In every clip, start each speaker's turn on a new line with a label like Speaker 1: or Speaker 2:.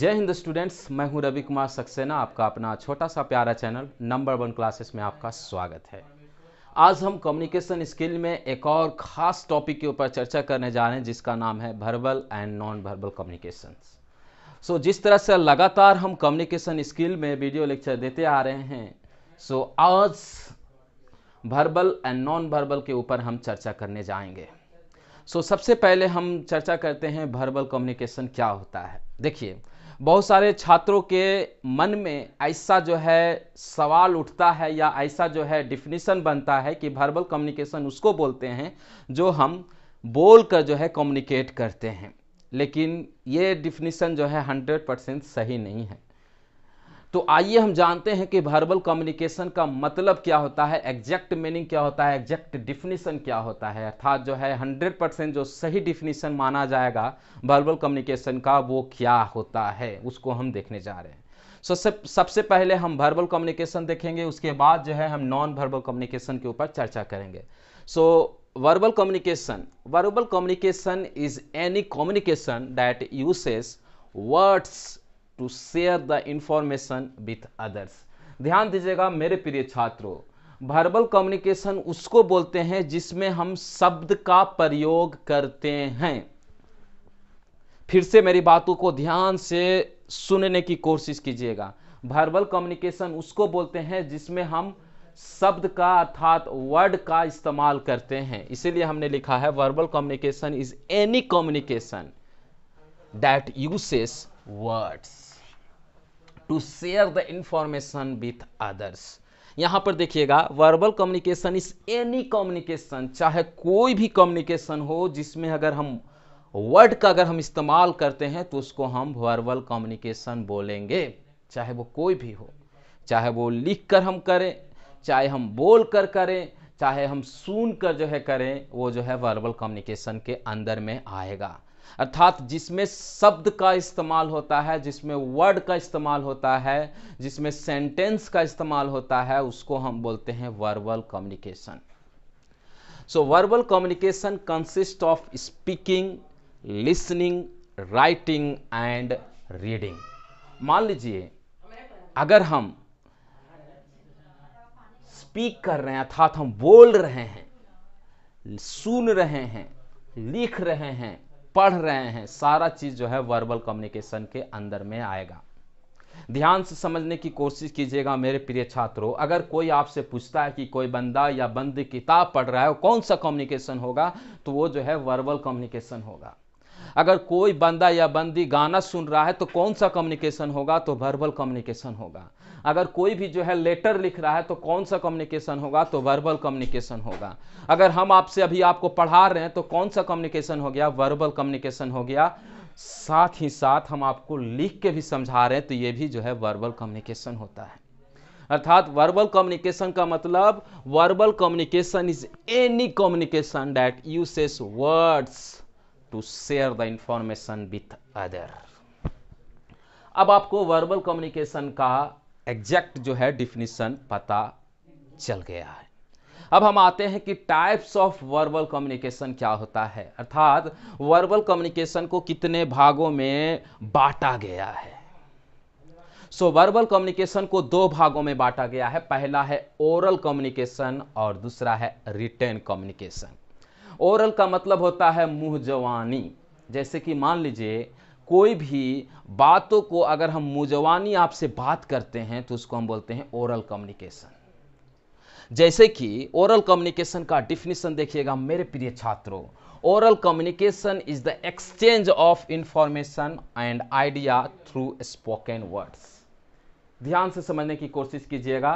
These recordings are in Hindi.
Speaker 1: जय हिंद स्टूडेंट्स मैं हूं रवि कुमार सक्सेना आपका अपना छोटा सा प्यारा चैनल नंबर वन क्लासेस में आपका स्वागत है आज हम कम्युनिकेशन स्किल में एक और ख़ास टॉपिक के ऊपर चर्चा करने जा रहे हैं जिसका नाम है verbal and non verbal communication so जिस तरह से लगातार हम कम्युनिकेशन स्किल में वीडियो लेक्चर देते आ रहे हैं सो so, आज वर्बल एंड नॉन वर्बल के ऊपर हम चर्चा करने जाएंगे सो so, सबसे पहले हम चर्चा करते हैं वर्बल कम्युनिकेशन क्या होता है देखिए बहुत सारे छात्रों के मन में ऐसा जो है सवाल उठता है या ऐसा जो है डिफिनीसन बनता है कि वर्बल कम्युनिकेशन उसको बोलते हैं जो हम बोल कर जो है कम्युनिकेट करते हैं लेकिन ये डिफिनीसन जो है हंड्रेड परसेंट सही नहीं है तो आइए हम जानते हैं कि वर्बल कम्युनिकेशन का मतलब क्या होता है एग्जैक्ट मीनिंग क्या होता है एग्जैक्ट डिफिनीशन क्या होता है अर्थात जो है 100 परसेंट जो सही डिफिनीशन माना जाएगा वर्बल कम्युनिकेशन का वो क्या होता है उसको हम देखने जा रहे हैं सबसे so, सबसे पहले हम वर्बल कम्युनिकेशन देखेंगे उसके बाद जो है हम नॉन वर्बल कम्युनिकेशन के ऊपर चर्चा करेंगे so verbal communication verbal communication is any communication that uses words to share the information with others ध्यान दीजिएगा मेरे प्रिय छात्रों वर्बल कम्युनिकेशन उसको बोलते हैं जिसमें हम शब्द का प्रयोग करते हैं फिर से मेरी बातों को ध्यान से सुनने की कोशिश कीजिएगा वर्बल कम्युनिकेशन उसको बोलते हैं जिसमें हम शब्द का अर्थात वर्ड का इस्तेमाल करते हैं इसीलिए हमने लिखा है verbal communication is any communication that uses words to share the information with others यहाँ पर देखिएगा verbal communication is any communication चाहे कोई भी कम्युनिकेशन हो जिसमें अगर हम वर्ड का अगर हम इस्तेमाल करते हैं तो उसको हम वर्बल कम्युनिकेशन बोलेंगे चाहे वो कोई भी हो चाहे वो लिख कर हम करें चाहे हम बोल कर करें चाहे हम सुन कर जो है करें वो जो है वर्बल कम्युनिकेशन के अंदर में आएगा अर्थात जिसमें शब्द का इस्तेमाल होता है जिसमें वर्ड का इस्तेमाल होता है जिसमें सेंटेंस का इस्तेमाल होता है उसको हम बोलते हैं verbal communication so verbal communication consist of speaking listening writing and reading मान लीजिए अगर हम स्पीक कर रहे हैं अर्थात हम बोल रहे हैं सुन रहे हैं लिख रहे हैं पढ़ रहे हैं सारा चीज़ जो है वर्बल कम्युनिकेशन के अंदर में आएगा ध्यान से समझने की कोशिश कीजिएगा मेरे प्रिय छात्रों अगर कोई आपसे पूछता है कि कोई बंदा या बंद किताब पढ़ रहा है कौन सा कम्युनिकेशन होगा तो वो जो है वर्बल कम्युनिकेशन होगा अगर कोई बंदा या बंदी गाना सुन रहा है तो कौन सा कम्युनिकेशन होगा तो वर्बल कम्युनिकेशन होगा अगर कोई भी जो है लेटर लिख रहा है तो कौन सा कम्युनिकेशन होगा तो वर्बल कम्युनिकेशन होगा अगर हम आपसे अभी आपको पढ़ा रहे हैं तो कौन सा कम्युनिकेशन हो गया वर्बल कम्युनिकेशन हो गया साथ ही साथ हम आपको लिख के भी समझा रहे हैं तो ये भी जो है वर्बल कम्युनिकेशन होता है अर्थात वर्बल कम्युनिकेशन का मतलब verbal communication is any communication that uses words to share the information with other अब आपको वर्बल कम्युनिकेशन का एग्जैक्ट जो है डिफिनीसन पता चल गया है अब हम आते हैं कि टाइप्स ऑफ वर्बल कम्युनिकेशन क्या होता है अर्थात वर्बल कम्युनिकेशन को कितने भागों में बांटा गया है सो वर्बल कम्युनिकेशन को दो भागों में बांटा गया है पहला है ओरल कम्युनिकेशन और दूसरा है रिटेन कम्युनिकेशन ओरल का मतलब होता है मुंह जवानी जैसे कि मान लीजिए कोई भी बातों को अगर हम मुजवानी आपसे बात करते हैं तो उसको हम बोलते हैं ओरल कम्युनिकेशन जैसे कि ओरल कम्युनिकेशन का डिफिनेशन देखिएगा मेरे प्रिय छात्रों oral communication is the exchange of information and idea through spoken words ध्यान से समझने की कोशिश कीजिएगा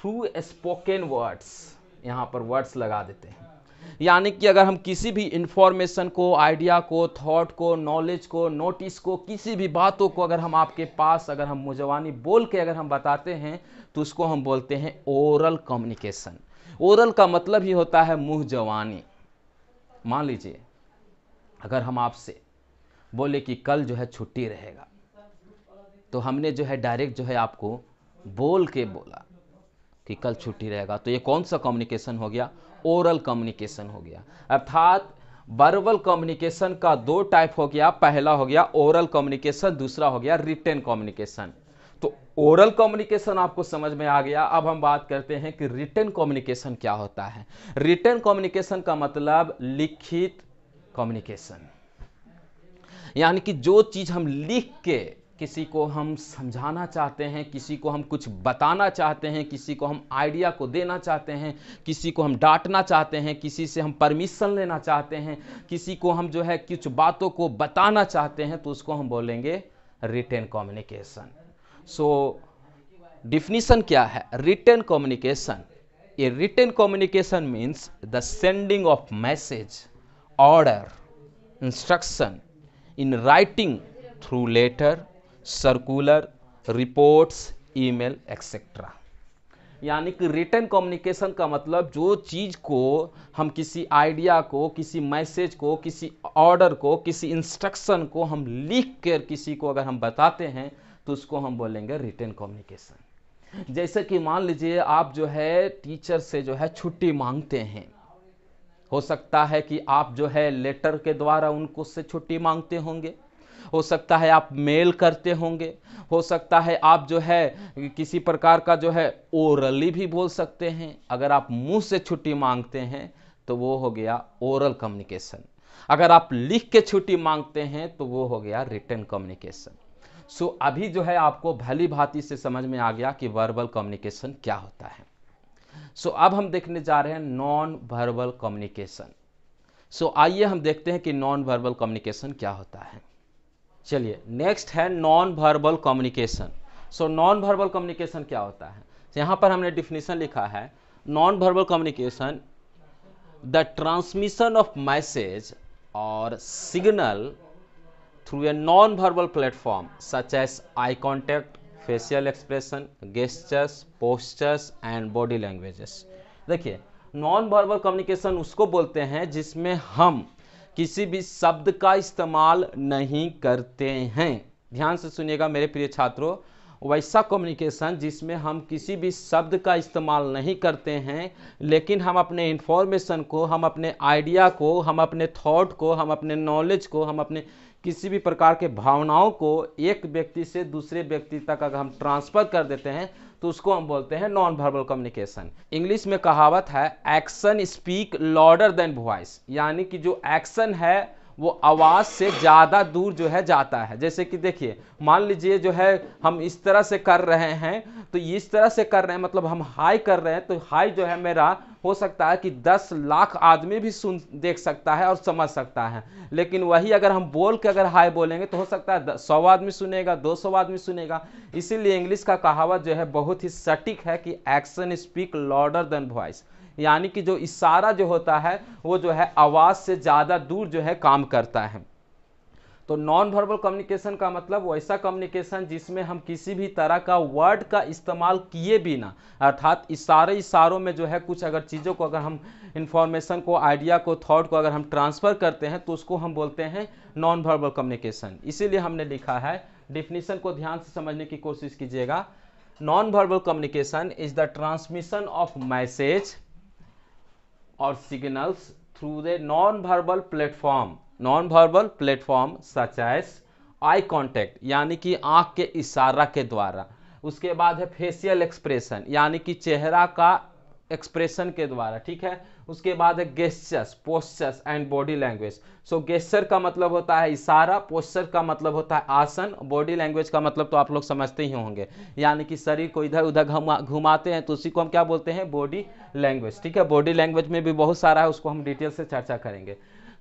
Speaker 1: थ्रू स्पोकन वर्ड्स यहां पर वर्ड्स लगा देते हैं यानी कि अगर हम किसी भी इंफॉर्मेशन को आइडिया को थॉट को नॉलेज को नोटिस को किसी भी बातों को अगर हम आपके पास अगर हम मुजवानी बोल के अगर हम बताते हैं तो उसको हम बोलते हैं ओरल कम्युनिकेशन ओरल का मतलब ही होता है मुँह जवानी मान लीजिए अगर हम आपसे बोले कि कल जो है छुट्टी रहेगा तो हमने जो है डायरेक्ट जो है आपको बोल के बोला कि कल छुट्टी रहेगा तो ये कौन सा कम्युनिकेशन हो गया ओरल कम्युनिकेशन हो गया अर्थात वर्बल कम्युनिकेशन का दो टाइप हो गया पहला हो गया ओरल कम्युनिकेशन दूसरा हो गया रिटर्न कम्युनिकेशन तो ओरल कम्युनिकेशन आपको समझ में आ गया अब हम बात करते हैं कि रिटर्न कम्युनिकेशन क्या होता है रिटर्न कम्युनिकेशन का मतलब लिखित कम्युनिकेशन यानी कि जो चीज हम लिख के किसी को हम समझाना चाहते हैं किसी को हम कुछ बताना चाहते हैं किसी को हम आइडिया को देना चाहते हैं किसी को हम डांटना चाहते हैं किसी से हम परमिशन लेना चाहते हैं किसी को हम जो है कुछ बातों को बताना चाहते हैं तो उसको हम बोलेंगे रिटेन कम्युनिकेशन सो डिफिनीसन क्या है रिटेन कम्युनिकेशन ये written communication means the sending of message order instruction in writing through letter circular reports email etcetera यानी कि रिटर्न कम्युनिकेशन का मतलब जो चीज़ को हम किसी आइडिया को किसी मैसेज को किसी ऑर्डर को किसी इंस्ट्रक्शन को हम लिख कर किसी को अगर हम बताते हैं तो उसको हम बोलेंगे रिटर्न कम्युनिकेशन जैसे कि मान लीजिए आप जो है टीचर से जो है छुट्टी मांगते हैं हो सकता है कि आप जो है लेटर के द्वारा उनको से छुट्टी मांगते होंगे हो सकता है आप मेल करते होंगे हो सकता है आप जो है किसी प्रकार का जो है ओरली भी बोल सकते हैं अगर आप मुंह से छुट्टी मांगते हैं तो वो हो गया ओरल कम्युनिकेशन अगर आप लिख के छुट्टी मांगते हैं तो वो हो गया रिटर्न कम्युनिकेशन सो अभी जो है आपको भली भांति से समझ में आ गया कि वर्बल कम्युनिकेशन क्या होता है सो अब हम देखने जा रहे हैं नॉन वर्बल कम्युनिकेशन सो आइए हम देखते हैं कि नॉन वर्बल कम्युनिकेशन क्या होता है चलिए नेक्स्ट है non verbal communication so non verbal communication क्या होता है so, यहाँ पर हमने डिफिनेशन लिखा है non verbal communication the transmission of message और signal through a non verbal platform such as eye contact facial expression gestures postures and body languages देखिए नॉन वर्बल कम्युनिकेशन उसको बोलते हैं जिसमें हम किसी भी शब्द का इस्तेमाल नहीं करते हैं ध्यान से सुनिएगा मेरे प्रिय छात्रों वैसा कम्युनिकेशन जिसमें हम किसी भी शब्द का इस्तेमाल नहीं करते हैं लेकिन हम अपने इन्फॉर्मेशन को हम अपने आइडिया को हम अपने थॉट को हम अपने नॉलेज को हम अपने किसी भी प्रकार के भावनाओं को एक व्यक्ति से दूसरे व्यक्ति तक अगर हम ट्रांसफ़र कर देते हैं तो उसको हम बोलते हैं नॉन वर्बल कम्युनिकेशन इंग्लिश में कहावत है action speak louder than voice यानी कि जो एक्शन है वो आवाज़ से ज़्यादा दूर जो है जाता है जैसे कि देखिए मान लीजिए जो है हम इस तरह से कर रहे हैं तो इस तरह से कर रहे हैं मतलब हम हाई कर रहे हैं तो हाई जो है मेरा हो सकता है कि 10 लाख आदमी भी सुन देख सकता है और समझ सकता है लेकिन वही अगर हम बोल के अगर हाई बोलेंगे तो हो सकता है सौ आदमी सुनेगा सौ आदमी सुनेगा इसीलिए इंग्लिश का कहावत जो है बहुत ही सटीक है कि action speak louder than voice यानी कि जो इशारा जो होता है वो जो है आवाज़ से ज़्यादा दूर जो है काम करता है तो नॉन वर्बल कम्युनिकेशन का मतलब वैसा कम्युनिकेशन जिसमें हम किसी भी तरह का वर्ड का इस्तेमाल किए बिना अर्थात इशारे इशारों में जो है कुछ अगर चीज़ों को अगर हम इंफॉर्मेशन को आइडिया को थॉट को अगर हम ट्रांसफ़र करते हैं तो उसको हम बोलते हैं नॉन वर्बल कम्युनिकेशन इसीलिए हमने लिखा है डिफिनीसन को ध्यान से समझने की कोशिश कीजिएगा non verbal communication is the transmission of message और signals through the non verbal platform non verbal platform such as eye contact, यानी कि आँख के इशारा के द्वारा उसके बाद है फेशियल एक्सप्रेशन यानी कि चेहरा का एक्सप्रेशन के द्वारा ठीक है उसके बाद है gestures postures and body language so gesture का मतलब होता है इशारा पोस्चर का मतलब होता है आसन बॉडी लैंग्वेज का मतलब तो आप लोग समझते ही होंगे यानी कि शरीर को इधर उधर घुमा घुमाते हैं तो उसी को हम क्या बोलते हैं बॉडी लैंग्वेज ठीक है बॉडी लैंग्वेज में भी बहुत सारा है उसको हम डिटेल से चर्चा करेंगे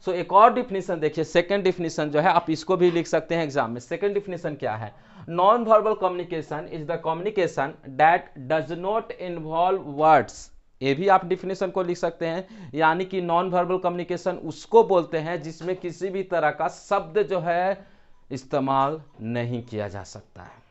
Speaker 1: सो so, एक और डिफिनीशन देखिए सेकेंड डिफिनीसन जो है आप इसको भी लिख सकते हैं एग्जाम में सेकेंड डिफिनेशन क्या है non verbal communication is the communication that does not involve words ये भी आप डिफिनेशन को लिख सकते हैं यानी कि नॉन वर्बल कम्युनिकेशन उसको बोलते हैं जिसमें किसी भी तरह का शब्द जो है इस्तेमाल नहीं किया जा सकता है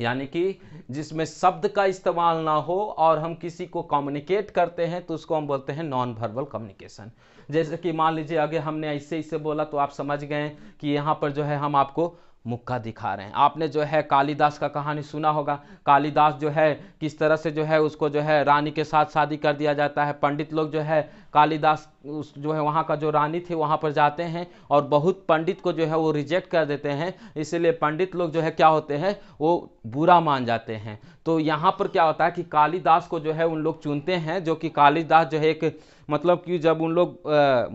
Speaker 1: यानी कि जिसमें शब्द का इस्तेमाल ना हो और हम किसी को कम्युनिकेट करते हैं तो उसको हम बोलते हैं नॉन वर्बल कम्युनिकेशन जैसे कि मान लीजिए अगर हमने ऐसे ऐसे बोला तो आप समझ गए कि यहाँ पर जो है हम आपको मुक्का दिखा रहे हैं आपने जो है कालिदास का कहानी सुना होगा कालिदास जो है किस तरह से जो है उसको जो है रानी के साथ शादी कर दिया जाता है पंडित लोग जो है कालिदास उस जो है वहाँ का जो रानी थी वहाँ पर जाते हैं और बहुत पंडित को जो है वो रिजेक्ट कर देते हैं इसीलिए पंडित लोग जो है क्या होते हैं वो बुरा मान जाते हैं तो यहाँ पर क्या होता है कि कालिदास को जो है उन लोग चुनते हैं जो कि कालिदास जो है एक मतलब कि जब उन लोग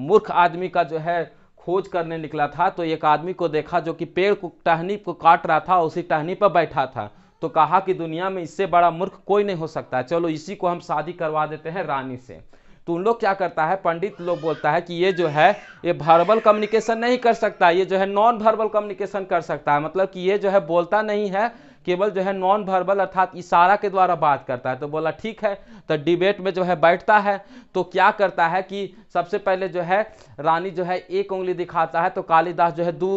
Speaker 1: मूर्ख आदमी का जो है खोज करने निकला था तो एक आदमी को देखा जो कि पेड़ को टहनी को काट रहा था उसी टहनी पर बैठा था तो कहा कि दुनिया में इससे बड़ा मूर्ख कोई नहीं हो सकता चलो इसी को हम शादी करवा देते हैं रानी से तो उन लोग क्या करता है पंडित लोग बोलता है कि ये जो है ये वर्बल कम्युनिकेशन नहीं कर सकता ये जो है नॉन वर्बल कम्युनिकेशन कर सकता है मतलब कि ये जो है बोलता नहीं है केवल जो है नॉन वर्बल अर्थात इशारा के द्वारा बात करता है तो बोला ठीक है तो डिबेट में जो है बैठता है तो क्या करता है कि सबसे पहले जो है रानी जो है एक उंगली दिखाता है तो कालिदास जो है दो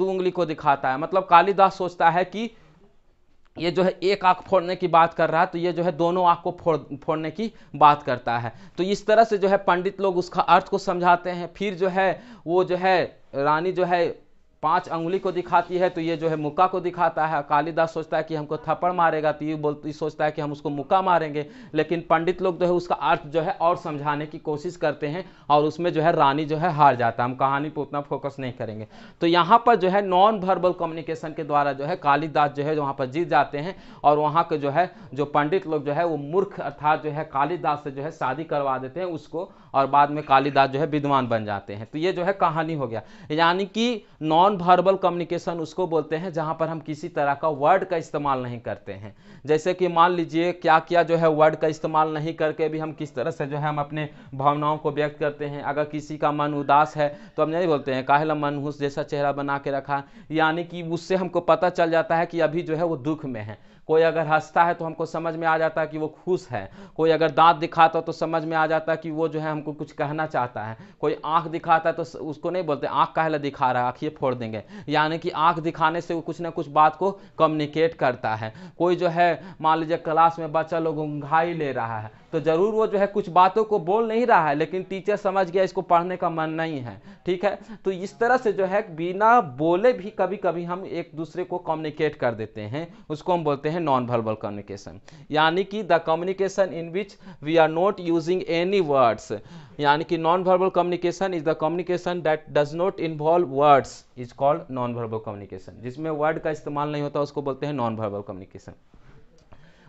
Speaker 1: दो उंगली को दिखाता है मतलब कालिदास सोचता है कि ये जो है एक आंख फोड़ने की बात कर रहा है तो ये जो है दोनों आंख को फोड़ फोड़ने की बात करता है तो इस तरह से जो है पंडित लोग उसका अर्थ को समझाते हैं फिर जो है वो जो है रानी जो है पांच अंगुली को दिखाती है तो ये जो है मुक्का को दिखाता है कालिदास सोचता है कि हमको थप्पड़ मारेगा तो ये बोलती सोचता है कि हम उसको मुक्का मारेंगे लेकिन पंडित लोग जो है उसका अर्थ जो है और समझाने की कोशिश करते हैं और उसमें जो है रानी जो है हार जाता है हम कहानी पर उतना फोकस नहीं करेंगे तो यहाँ पर जो है नॉन वर्बल कम्युनिकेशन के द्वारा जो है कालिदास जो है वहाँ पर जीत जाते हैं और वहाँ के जो है जो पंडित लोग जो है वो मूर्ख अर्थात जो है कालिदास से जो है शादी करवा देते हैं उसको और बाद में कालिदास जो है विद्वान बन जाते हैं तो ये जो है कहानी हो गया यानी कि नॉन वर्बल कम्युनिकेशन उसको बोलते हैं जहां पर हम किसी तरह का वर्ड का इस्तेमाल नहीं करते हैं जैसे कि मान लीजिए क्या क्या जो है वर्ड का इस्तेमाल नहीं करके भी हम किस तरह से जो है हम अपने भावनाओं को व्यक्त करते हैं अगर किसी का मन उदास है तो हम नहीं बोलते हैं काहे मनहूस जैसा चेहरा बना के रखा यानी कि उससे हमको पता चल जाता है कि अभी जो है वो दुख में है कोई अगर हंसता है तो हमको समझ में आ जाता है कि वो खुश है कोई अगर दांत दिखाता तो समझ में आ जाता है कि वो जो है हमको कुछ कहना चाहता है कोई आँख दिखाता है तो उसको नहीं बोलते आँख कहला दिखा रहा है आँखिए फोड़ देंगे यानी कि आँख दिखाने से वो कुछ ना कुछ बात को कम्युनिकेट करता है कोई जो है मान लीजिए क्लास में बच्चा लोग उंघाई ले रहा है तो ज़रूर वो जो है कुछ बातों को बोल नहीं रहा है लेकिन टीचर समझ गया इसको पढ़ने का मन नहीं है ठीक है तो इस तरह से जो है बिना बोले भी कभी कभी हम एक दूसरे को कम्युनिकेट कर देते हैं उसको हम बोलते हैं हैं नॉन वर्बल कम्युनिकेशन यानी कि the communication in which we are not using any words यानी कि non verbal communication is the communication that does not involve words is called non verbal communication जिसमें वर्ड का इस्तेमाल नहीं होता उसको बोलते हैं नॉन वर्बल कम्युनिकेशन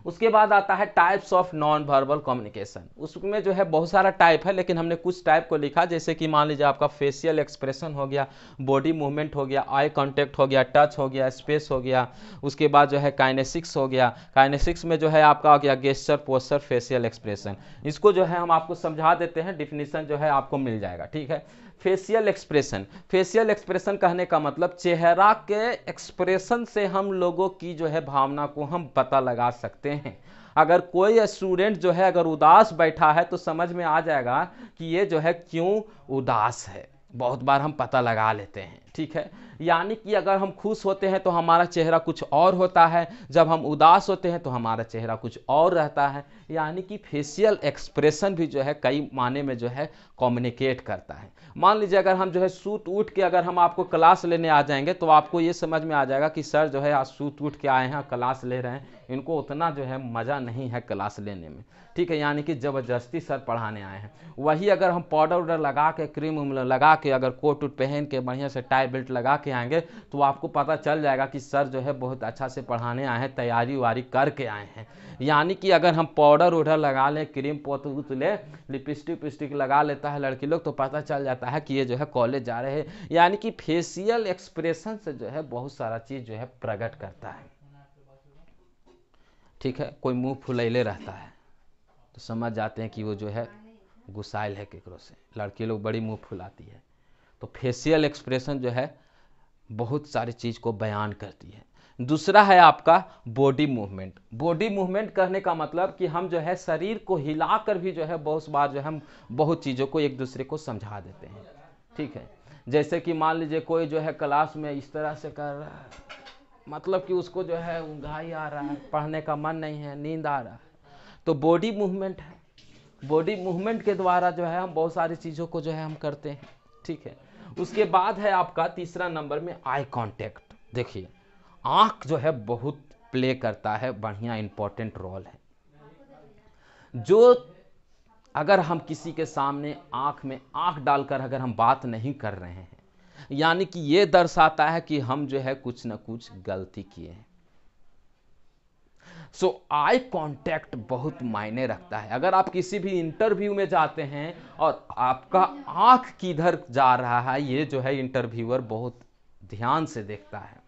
Speaker 1: उसके बाद आता है types of non verbal communication उसमें जो है बहुत सारा टाइप है लेकिन हमने कुछ टाइप को लिखा जैसे कि मान लीजिए आपका फेशियल एक्सप्रेशन हो गया बॉडी मूवमेंट हो गया आई कॉन्टेक्ट हो गया टच हो गया स्पेस हो गया उसके बाद जो है काइनेसिक्स हो गया काइनेसिक्स में जो है आपका हो गया गेस्चर पोस्चर फेशियल एक्सप्रेशन इसको जो है हम आपको समझा देते हैं डिफिनेशन जो है आपको मिल जाएगा ठीक है फेशियल एक्सप्रेशन फेशियल एक्सप्रेशन कहने का मतलब चेहरा के एक्सप्रेशन से हम लोगों की जो है भावना को हम पता लगा सकते हैं अगर कोई स्टूडेंट जो है अगर उदास बैठा है तो समझ में आ जाएगा कि ये जो है क्यों उदास है बहुत बार हम पता लगा लेते हैं ठीक है यानी कि अगर हम खुश होते हैं तो हमारा चेहरा कुछ और होता है जब हम उदास होते हैं तो हमारा चेहरा कुछ और रहता है यानी कि फेशियल एक्सप्रेशन भी जो है कई माने में जो है कम्युनिकेट करता है मान लीजिए अगर हम जो है सूट उठ के अगर हम आपको क्लास लेने आ जाएंगे तो आपको ये समझ में आ जाएगा कि सर जो है आज सूट उठ के आए हैं क्लास ले रहे हैं इनको उतना जो है मज़ा नहीं है क्लास लेने में ठीक है यानी कि ज़बरदस्ती सर पढ़ाने आए हैं वही अगर हम पाउडर उडर लगा के क्रीम उम लगा के अगर कोट उट पहन के बढ़िया से टाई टाई बेल्ट लगा के आएंगे तो आपको पता चल जाएगा कि सर जो है बहुत अच्छा से पढ़ाने आए हैं तैयारी वारी करके आए हैं यानी कि अगर हम पाउडर उडर लगा लें क्रीम पोत उत लें लिपस्टिक उपस्टिक लगा लेता है लड़की लोग तो पता चल जाता है कि ये जो है कॉलेज जा रहे हैं यानी कि फेसियल एक्सप्रेशन से जो है बहुत सारा चीज़ जो है प्रकट करता है ठीक है कोई मुंह फुलैले रहता है तो समझ जाते हैं कि वो जो है गुसाइल है केकरो से लड़की लोग बड़ी मुंह फुलाती है तो फेसियल एक्सप्रेशन जो है बहुत सारी चीज़ को बयान करती है दूसरा है आपका बॉडी मूवमेंट बॉडी मूवमेंट कहने का मतलब कि हम जो है शरीर को हिला कर भी जो है बहुत बार जो है हम बहुत चीज़ों को एक दूसरे को समझा देते हैं ठीक है जैसे कि मान लीजिए कोई जो है क्लास में इस तरह से कर रहा है मतलब कि उसको जो है ऊँघाई आ रहा है पढ़ने का मन नहीं है नींद आ रहा है तो बॉडी मूवमेंट है बॉडी मूवमेंट के द्वारा जो है हम बहुत सारी चीज़ों को जो है हम करते हैं ठीक है उसके बाद है आपका तीसरा नंबर में आई कांटेक्ट देखिए आंख जो है बहुत प्ले करता है बढ़िया इंपॉर्टेंट रोल है जो अगर हम किसी के सामने आंख में आंख डालकर अगर हम बात नहीं कर रहे हैं यानी कि ये दर्शाता है कि हम जो है कुछ ना कुछ गलती किए हैं सो आई कांटेक्ट बहुत मायने रखता है अगर आप किसी भी इंटरव्यू में जाते हैं और आपका आँख किधर जा रहा है ये जो है इंटरव्यूअर बहुत ध्यान से देखता है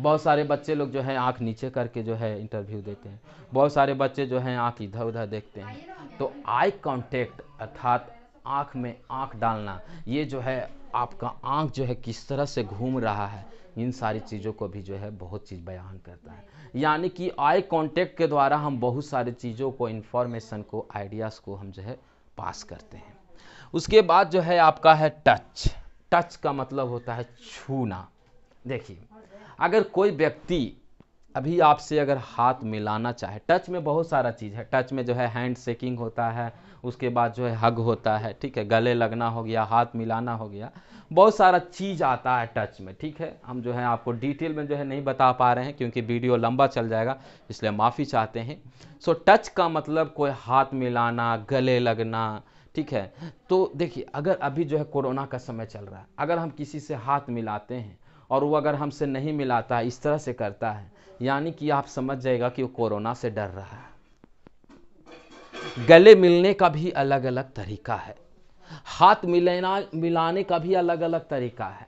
Speaker 1: बहुत सारे बच्चे लोग जो है आंख नीचे करके जो है इंटरव्यू देते हैं बहुत सारे बच्चे जो है आंख इधर उधर देखते हैं तो आई कांटेक्ट अर्थात आंख में आंख डालना ये जो है आपका आंख जो है किस तरह से घूम रहा है इन सारी चीज़ों को भी जो है बहुत चीज़ बयान करता है यानी कि आई कांटेक्ट के द्वारा हम बहुत सारी चीज़ों को इन्फॉर्मेशन को आइडियाज़ को हम जो है पास करते हैं उसके बाद जो है आपका है टच टच का मतलब होता है छूना देखिए अगर कोई व्यक्ति अभी आपसे अगर हाथ मिलाना चाहे टच में बहुत सारा चीज़ है टच में जो है हैंड शेकिंग होता है उसके बाद जो है हग होता है ठीक है गले लगना हो गया हाथ मिलाना हो गया बहुत सारा चीज़ आता है टच में ठीक है हम जो है आपको डिटेल में जो है नहीं बता पा रहे हैं क्योंकि वीडियो लंबा चल जाएगा इसलिए माफ़ी चाहते हैं सो टच का मतलब कोई हाथ मिलाना गले लगना ठीक है तो देखिए अगर अभी जो है कोरोना का समय चल रहा है अगर हम किसी से हाथ मिलाते हैं और वो अगर हमसे नहीं मिलाता है इस तरह से करता है यानी कि आप समझ जाएगा कि वो कोरोना से डर रहा है गले मिलने का भी अलग अलग तरीका है हाथ मिलना मिलाने का भी अलग अलग तरीका है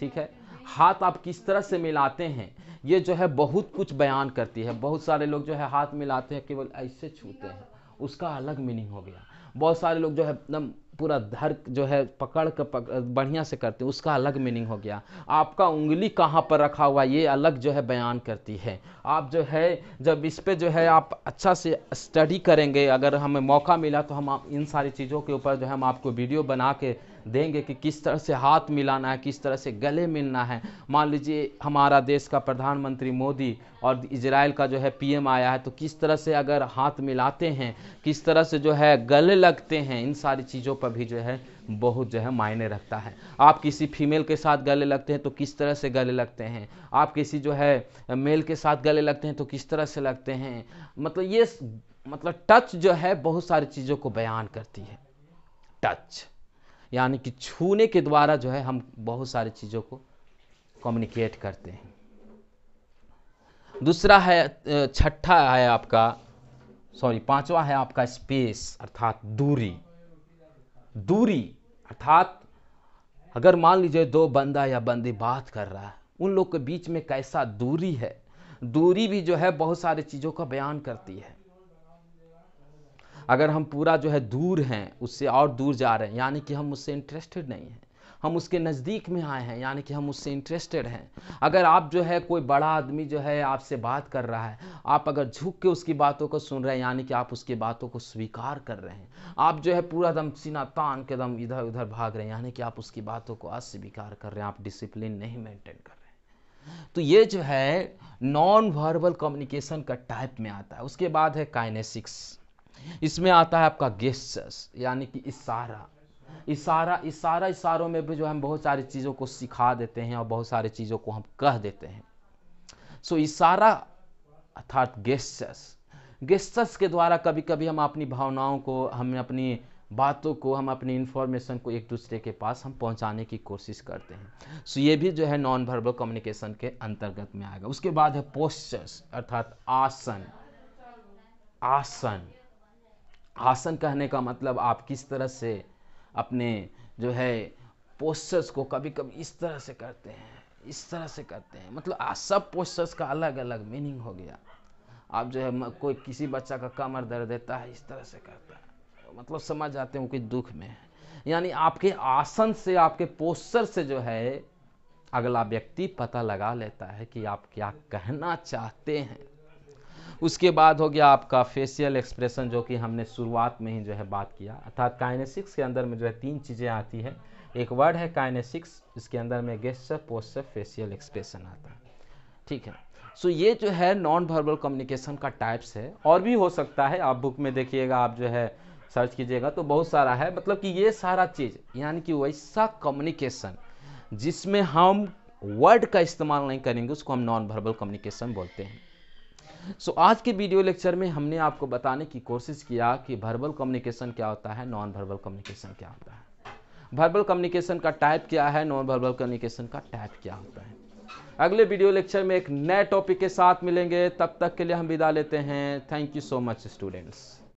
Speaker 1: ठीक है हाथ आप किस तरह से मिलाते हैं ये जो है बहुत कुछ बयान करती है बहुत सारे लोग जो है हाथ मिलाते हैं केवल ऐसे छूते हैं उसका अलग मीनिंग हो गया बहुत सारे लोग जो है एकदम पूरा धर जो है पकड़ कर पक, बढ़िया से करते हैं उसका अलग मीनिंग हो गया आपका उंगली कहाँ पर रखा हुआ ये अलग जो है बयान करती है आप जो है जब इस पर जो है आप अच्छा से स्टडी करेंगे अगर हमें मौका मिला तो हम इन सारी चीज़ों के ऊपर जो है हम आपको वीडियो बना के देंगे कि किस तरह से हाथ मिलाना है किस तरह से गले मिलना है मान लीजिए हमारा देश का प्रधानमंत्री मोदी और इसराइल का जो है पीएम आया है तो किस तरह से अगर हाथ मिलाते हैं किस तरह से जो है गले लगते हैं इन सारी चीज़ों पर भी जो है बहुत जो है मायने रखता है आप किसी फीमेल के साथ गले लगते हैं तो किस तरह से गले लगते हैं आप किसी जो है मेल के साथ गले लगते हैं तो किस तरह से लगते हैं मतलब ये मतलब टच जो है बहुत सारी चीज़ों को बयान करती है टच यानी कि छूने के द्वारा जो है हम बहुत सारी चीज़ों को कम्युनिकेट करते हैं दूसरा है छठा है आपका सॉरी पांचवा है आपका स्पेस अर्थात दूरी दूरी अर्थात अगर मान लीजिए दो बंदा या बंदी बात कर रहा है उन लोग के बीच में कैसा दूरी है दूरी भी जो है बहुत सारी चीज़ों का बयान करती है अगर हम पूरा जो है दूर हैं उससे और दूर जा रहे हैं यानी कि हम उससे इंटरेस्टेड नहीं हैं हम उसके नज़दीक में आए हैं यानी कि हम उससे इंटरेस्टेड हैं अगर आप जो है कोई बड़ा आदमी जो है आपसे बात कर रहा है आप अगर झुक के उसकी बातों को सुन रहे हैं यानी कि आप उसकी बातों को स्वीकार कर रहे हैं आप जो है पूरा दम सीना तान के दम इधर उधर भाग रहे हैं यानी कि आप उसकी बातों को अस्वीकार कर रहे हैं आप डिसिप्लिन नहीं मेंटेन कर रहे हैं तो ये जो है नॉन वर्बल कम्युनिकेशन का टाइप में आता है उसके बाद है काइनेसिक्स इसमें आता है आपका गेस्टस यानी कि इशारा इशारा इशारा इशारों में भी जो हम बहुत सारी चीज़ों को सिखा देते हैं और बहुत सारी चीज़ों को हम कह देते हैं सो इशारा अर्थात गेस्टस गेस्टस के द्वारा कभी कभी हम अपनी भावनाओं को हम अपनी बातों को हम अपनी इन्फॉर्मेशन को एक दूसरे के पास हम पहुंचाने की कोशिश करते हैं सो so, ये भी जो है नॉन वर्बल कम्युनिकेशन के अंतर्गत में आएगा उसके बाद है पोस्चर्स अर्थात आसन आसन आसन कहने का मतलब आप किस तरह से अपने जो है पोस्चर्स को कभी कभी इस तरह से करते हैं इस तरह से करते हैं मतलब आ, सब पोस्टर्स का अलग अलग मीनिंग हो गया आप जो है कोई किसी बच्चा का कमर दर्द देता है इस तरह से करता है मतलब समझ जाते हैं कि दुख में है यानी आपके आसन से आपके पोस्चर से जो है अगला व्यक्ति पता लगा लेता है कि आप क्या कहना चाहते हैं उसके बाद हो गया आपका फेशियल एक्सप्रेशन जो कि हमने शुरुआत में ही जो है बात किया अर्थात काइनेसिक्स के अंदर में जो है तीन चीज़ें आती है एक वर्ड है काइनेसिक्स इसके अंदर में गेस्चर पोस्चर फेशियल एक्सप्रेशन आता है ठीक है सो ये जो है नॉन वर्बल कम्युनिकेशन का टाइप्स है और भी हो सकता है आप बुक में देखिएगा आप जो है सर्च कीजिएगा तो बहुत सारा है मतलब कि ये सारा चीज़ यानी कि वैसा कम्युनिकेशन जिसमें हम वर्ड का इस्तेमाल नहीं करेंगे उसको हम नॉन वर्बल कम्युनिकेशन बोलते हैं सो so, आज के वीडियो लेक्चर में हमने आपको बताने की कोशिश किया कि वर्बल कम्युनिकेशन क्या होता है नॉन वर्बल कम्युनिकेशन क्या होता है वर्बल कम्युनिकेशन का टाइप क्या है नॉन वर्बल कम्युनिकेशन का टाइप क्या होता है अगले वीडियो लेक्चर में एक नए टॉपिक के साथ मिलेंगे तब तक के लिए हम विदा लेते हैं thank you so much students